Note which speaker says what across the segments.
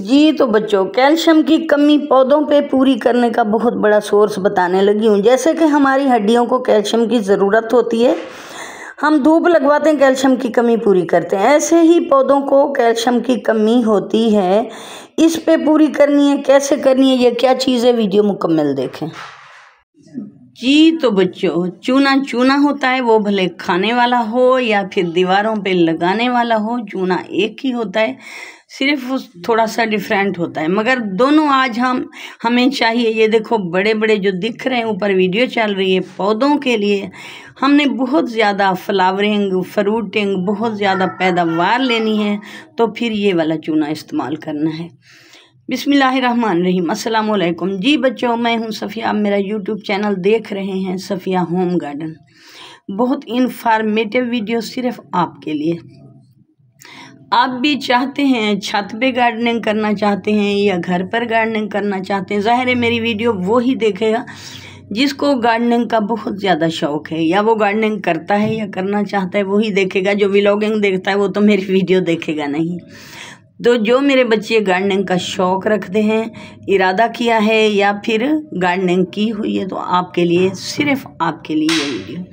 Speaker 1: जी तो बच्चों कैल्शियम की कमी पौधों पे पूरी करने का बहुत बड़ा सोर्स बताने लगी हूँ जैसे कि हमारी हड्डियों को कैल्शियम की ज़रूरत होती है हम धूप लगवाते हैं कैल्शियम की कमी पूरी करते हैं ऐसे ही पौधों को कैल्शियम की कमी होती है इस पे पूरी करनी है कैसे करनी है ये क्या चीज़ है वीडियो मुकम्मल देखें जी तो बच्चों चूना चूना होता है वो भले खाने वाला हो या फिर दीवारों पे लगाने वाला हो चूना एक ही होता है सिर्फ उस थोड़ा सा डिफरेंट होता है मगर दोनों आज हम हमें चाहिए ये देखो बड़े बड़े जो दिख रहे हैं ऊपर वीडियो चल रही है पौधों के लिए हमने बहुत ज़्यादा फ्लावरिंग फ्रूटिंग बहुत ज़्यादा पैदावार लेनी है तो फिर ये वाला चूना इस्तेमाल करना है बिसमीम असलकम जी बच्चों मैं हूँ सफ़िया आप मेरा यूट्यूब चैनल देख रहे हैं सफ़िया होम गार्डन बहुत इन्फॉर्मेटिव वीडियो सिर्फ आपके लिए आप भी चाहते हैं छत पे गार्डनिंग करना चाहते हैं या घर पर गार्डनिंग करना चाहते हैं ज़ाहिर है मेरी वीडियो वो ही देखेगा जिसको गार्डनिंग का बहुत ज़्यादा शौक है या वो गार्डनिंग करता है या करना चाहता है वही देखेगा जो व्लॉगिंग देखता है वो तो मेरी वीडियो देखेगा नहीं तो जो मेरे बच्चे गार्डनिंग का शौक़ रखते हैं इरादा किया है या फिर गार्डनिंग की हुई है तो आपके लिए सिर्फ आपके लिए ये वीडियो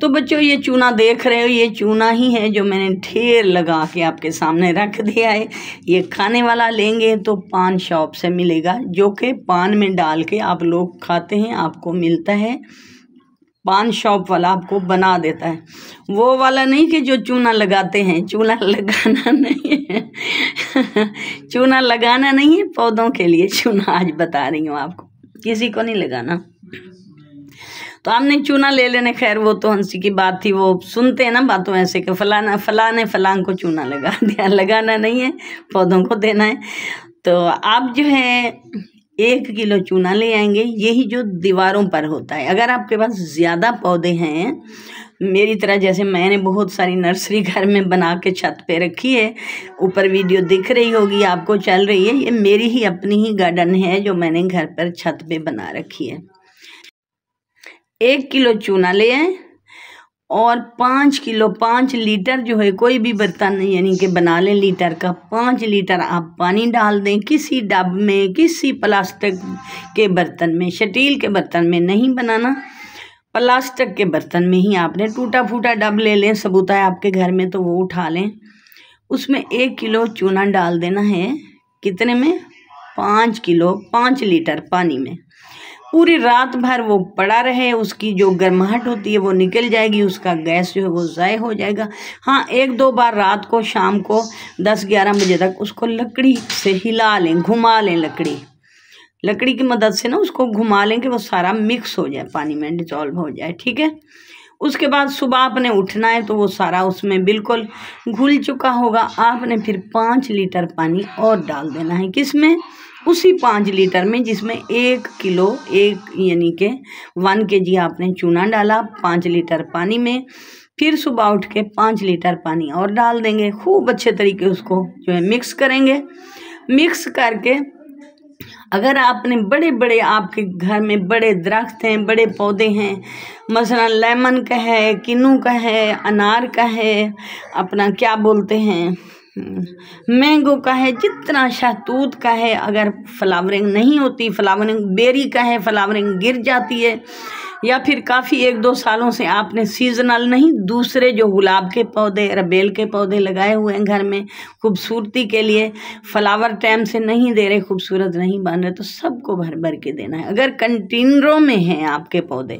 Speaker 1: तो बच्चों ये चूना देख रहे हो ये चूना ही है जो मैंने ढेर लगा के आपके सामने रख दिया है ये खाने वाला लेंगे तो पान शॉप से मिलेगा जो कि पान में डाल के आप लोग खाते हैं आपको मिलता है पान शॉप वाला आपको बना देता है वो वाला नहीं कि जो चूना लगाते हैं चूना लगाना नहीं है चूना लगाना नहीं है पौधों के लिए चूना आज बता रही हूँ आपको किसी को नहीं लगाना तो आपने चूना ले लेने खैर वो तो हंसी की बात थी वो सुनते हैं ना बातों ऐसे कि फलाना फलाने फलांग को चूना लगा दिया लगाना नहीं है पौधों को देना है तो आप जो है एक किलो चूना ले आएंगे यही जो दीवारों पर होता है अगर आपके पास ज़्यादा पौधे हैं मेरी तरह जैसे मैंने बहुत सारी नर्सरी घर में बना के छत पे रखी है ऊपर वीडियो दिख रही होगी आपको चल रही है ये मेरी ही अपनी ही गार्डन है जो मैंने घर पर छत पे बना रखी है एक किलो चूना ले आए और पाँच किलो पाँच लीटर जो है कोई भी बर्तन यानी कि बना लें लीटर का पाँच लीटर आप पानी डाल दें किसी डब में किसी प्लास्टिक के बर्तन में शटील के बर्तन में नहीं बनाना प्लास्टिक के बर्तन में ही आपने टूटा फूटा डब ले लें सबूता है आपके घर में तो वो उठा लें उसमें एक किलो चूना डाल देना है कितने में पाँच किलो पाँच लीटर पानी में पूरी रात भर वो पड़ा रहे उसकी जो गर्माहट होती है वो निकल जाएगी उसका गैस जो है वो ज़ाय हो जाएगा हाँ एक दो बार रात को शाम को दस ग्यारह बजे तक उसको लकड़ी से हिला लें घुमा लें लकड़ी लकड़ी की मदद से ना उसको घुमा लें कि वो सारा मिक्स हो जाए पानी में डिजॉल्व हो जाए ठीक है उसके बाद सुबह आपने उठना है तो वो सारा उसमें बिल्कुल घुल चुका होगा आपने फिर पाँच लीटर पानी और डाल देना है किस में उसी पाँच लीटर में जिसमें एक किलो एक यानी के वन के जी आपने चूना डाला पाँच लीटर पानी में फिर सुबह उठ के पाँच लीटर पानी और डाल देंगे खूब अच्छे तरीके उसको जो है मिक्स करेंगे मिक्स करके अगर आपने बड़े बड़े आपके घर में बड़े दरख्त हैं बड़े पौधे हैं मसलन लेमन का है किन्नू का है अनार का है अपना क्या बोलते हैं हम्म। मैंगो का है जितना शहतूत का है अगर फ्लावरिंग नहीं होती फ्लावरिंग बेरी का है फ्लावरिंग गिर जाती है या फिर काफ़ी एक दो सालों से आपने सीजनल नहीं दूसरे जो गुलाब के पौधे रबेल के पौधे लगाए हुए हैं घर में खूबसूरती के लिए फ्लावर टाइम से नहीं दे रहे खूबसूरत नहीं बन रहे तो सबको भर भर के देना है अगर कंटेनरों में हैं आपके पौधे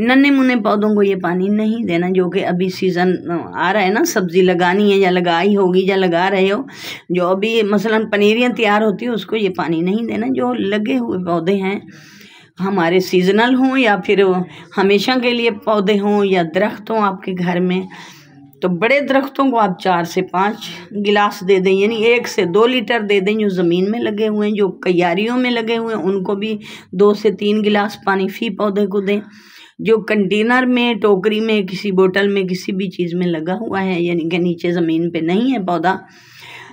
Speaker 1: नन्हे मुन्ने पौधों को ये पानी नहीं देना जो कि अभी सीज़न आ रहा है ना सब्ज़ी लगानी है या लगाई होगी या लगा रहे हो जो अभी मसला पनीरियाँ तैयार होती है उसको ये पानी नहीं देना जो लगे हुए पौधे हैं हमारे सीजनल हों या फिर हमेशा के लिए पौधे हों या दरख्त हों आपके घर में तो बड़े दरख्तों को आप चार से पाँच गिलास दे दें यानी एक से दो लीटर दे दें जो ज़मीन में लगे हुए हैं जो क्यारियों में लगे हुए हैं उनको भी दो से तीन गिलास पानी फी पौधे को दें जो कंटेनर में टोकरी में किसी बोतल में किसी भी चीज़ में लगा हुआ है यानी कि नीचे ज़मीन पे नहीं है पौधा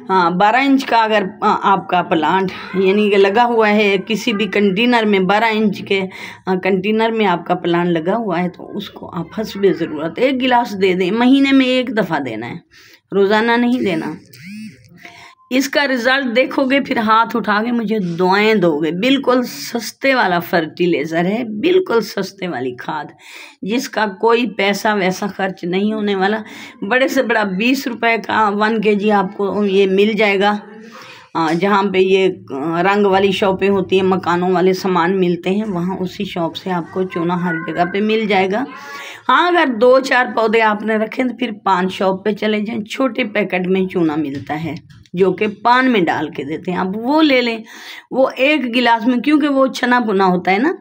Speaker 1: हाँ बारह इंच का अगर हाँ, आपका प्लांट यानी कि लगा हुआ है किसी भी कंटेनर में बारह इंच के हाँ, कंटेनर में आपका प्लांट लगा हुआ है तो उसको आप हंस ज़रूरत एक गिलास दे दें महीने में एक दफ़ा देना है रोज़ाना नहीं देना इसका रिज़ल्ट देखोगे फिर हाथ उठा के मुझे दुआएं दोगे बिल्कुल सस्ते वाला फर्टिलाइज़र है बिल्कुल सस्ते वाली खाद जिसका कोई पैसा वैसा खर्च नहीं होने वाला बड़े से बड़ा बीस रुपए का वन के जी आपको ये मिल जाएगा जहाँ पे ये रंग वाली शॉपें होती हैं मकानों वाले सामान मिलते हैं वहाँ उसी शॉप से आपको चूना हर जगह पे मिल जाएगा हाँ अगर दो चार पौधे आपने रखें तो फिर पान शॉप पे चले जाएं छोटे पैकेट में चूना मिलता है जो कि पान में डाल के देते हैं आप वो ले लें वो एक गिलास में क्योंकि वो छना भुना होता है ना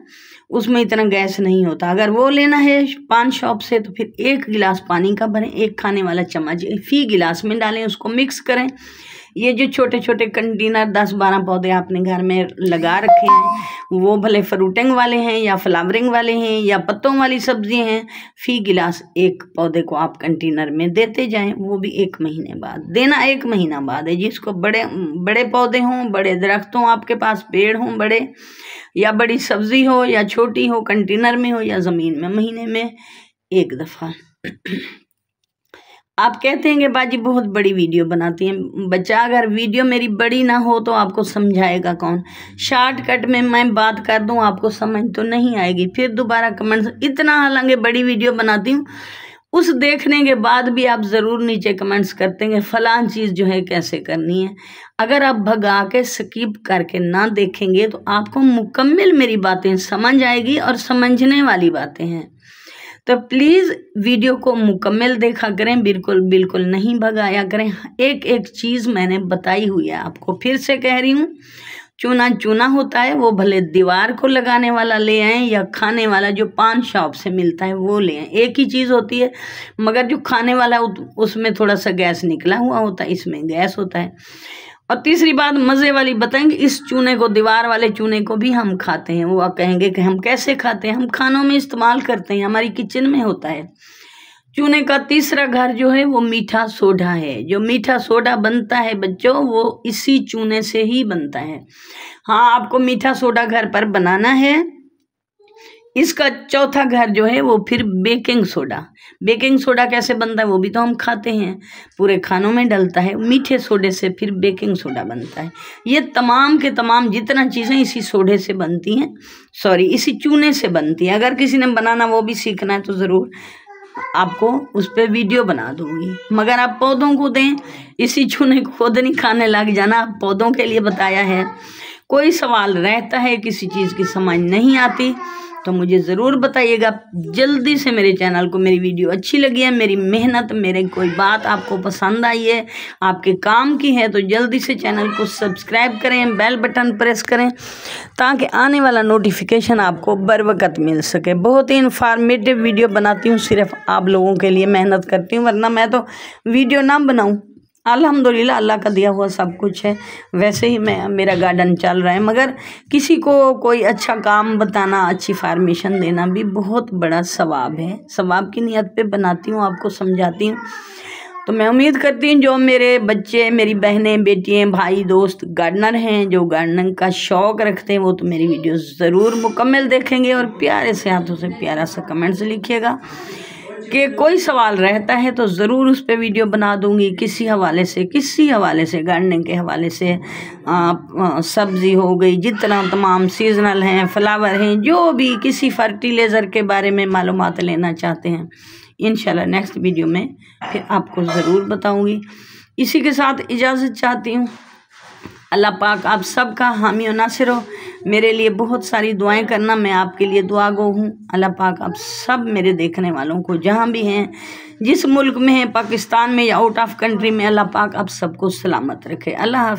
Speaker 1: उसमें इतना गैस नहीं होता अगर वो लेना है पान शॉप से तो फिर एक गिलास पानी का भरें एक खाने वाला चम्मच फी गिलास में डालें उसको मिक्स करें ये जो छोटे छोटे कंटेनर दस बारह पौधे आपने घर में लगा रखे हैं वो भले फ्रूटिंग वाले हैं या फ्लावरिंग वाले हैं या पत्तों वाली सब्जी हैं फी गिलास एक पौधे को आप कंटेनर में देते जाएं वो भी एक महीने बाद देना एक महीना बाद है जिसको बड़े बड़े पौधे हों बड़े दरख्त हों आपके पास पेड़ हों बड़े या बड़ी सब्जी हो या छोटी हो कंटेनर में हो या ज़मीन में महीने में एक दफ़ा आप कहते हैं कि बाजी बहुत बड़ी वीडियो बनाती हैं बच्चा अगर वीडियो मेरी बड़ी ना हो तो आपको समझाएगा कौन शॉर्टकट में मैं बात कर दूं आपको समझ तो नहीं आएगी फिर दोबारा कमेंट्स इतना हालांकि बड़ी वीडियो बनाती हूँ उस देखने के बाद भी आप ज़रूर नीचे कमेंट्स करते हैं फ़लान चीज़ जो है कैसे करनी है अगर आप भगा के स्किप करके ना देखेंगे तो आपको मुकम्मल मेरी बातें समझ आएगी और समझने वाली बातें हैं तो प्लीज़ वीडियो को मुकम्मल देखा करें बिल्कुल बिल्कुल नहीं भगाया करें एक एक चीज़ मैंने बताई हुई है आपको फिर से कह रही हूँ चूना चूना होता है वो भले दीवार को लगाने वाला ले आए या खाने वाला जो पान शॉप से मिलता है वो ले आए एक ही चीज़ होती है मगर जो खाने वाला उसमें थोड़ा सा गैस निकला हुआ होता है इसमें गैस होता है और तीसरी बात मज़े वाली बताएंगे इस चूने को दीवार वाले चूने को भी हम खाते हैं वो कहेंगे कि हम कैसे खाते हैं हम खानों में इस्तेमाल करते हैं हमारी किचन में होता है चूने का तीसरा घर जो है वो मीठा सोडा है जो मीठा सोडा बनता है बच्चों वो इसी चूने से ही बनता है हाँ आपको मीठा सोडा घर पर बनाना है इसका चौथा घर जो है वो फिर बेकिंग सोडा बेकिंग सोडा कैसे बनता है वो भी तो हम खाते हैं पूरे खानों में डलता है मीठे सोडे से फिर बेकिंग सोडा बनता है ये तमाम के तमाम जितना चीज़ें इसी सोडे से बनती हैं सॉरी इसी चूने से बनती हैं अगर किसी ने बनाना वो भी सीखना है तो ज़रूर आपको उस पर वीडियो बना दूंगी मगर आप पौधों को दें इसी चूने को खुद नहीं खाने लग जाना आप पौधों के लिए बताया है कोई सवाल रहता है किसी चीज़ की समझ नहीं आती तो मुझे ज़रूर बताइएगा जल्दी से मेरे चैनल को मेरी वीडियो अच्छी लगी है मेरी मेहनत मेरे कोई बात आपको पसंद आई है आपके काम की है तो जल्दी से चैनल को सब्सक्राइब करें बेल बटन प्रेस करें ताकि आने वाला नोटिफिकेशन आपको बर वक्त मिल सके बहुत ही इन्फॉर्मेटिव वीडियो बनाती हूँ सिर्फ आप लोगों के लिए मेहनत करती हूँ वरना मैं तो वीडियो ना बनाऊँ अल्हम्दुलिल्लाह अल्लाह का दिया हुआ सब कुछ है वैसे ही मैं मेरा गार्डन चल रहा है मगर किसी को कोई अच्छा काम बताना अच्छी फार्मेशन देना भी बहुत बड़ा सवाब है सवाब की नीयत पे बनाती हूँ आपको समझाती हूँ तो मैं उम्मीद करती हूँ जो मेरे बच्चे मेरी बहनें बेटियाँ भाई दोस्त गार्डनर हैं जो गार्डनिंग का शौक़ रखते हैं वो तो मेरी वीडियो ज़रूर मुकम्मल देखेंगे और प्यारे से हाथों से प्यारा सा कमेंट्स लिखिएगा कि कोई सवाल रहता है तो ज़रूर उस पर वीडियो बना दूंगी किसी हवाले से किसी हवाले से गार्डनिंग के हवाले से सब्ज़ी हो गई जितना तमाम सीजनल हैं फ्लावर हैं जो भी किसी फर्टिलाइज़र के बारे में मालूम लेना चाहते हैं इन नेक्स्ट वीडियो में फिर आपको ज़रूर बताऊँगी इसी के साथ इजाज़त चाहती हूँ अल्लाह पाक आप सबका हामी नासिर हो मेरे लिए बहुत सारी दुआएं करना मैं आपके लिए दुआ गो हूँ अल्लाह पाक आप सब मेरे देखने वालों को जहाँ भी हैं जिस मुल्क में हैं पाकिस्तान में या आउट ऑफ कंट्री में अल्लाह पाक आप सबको सलामत रखे अल्लाह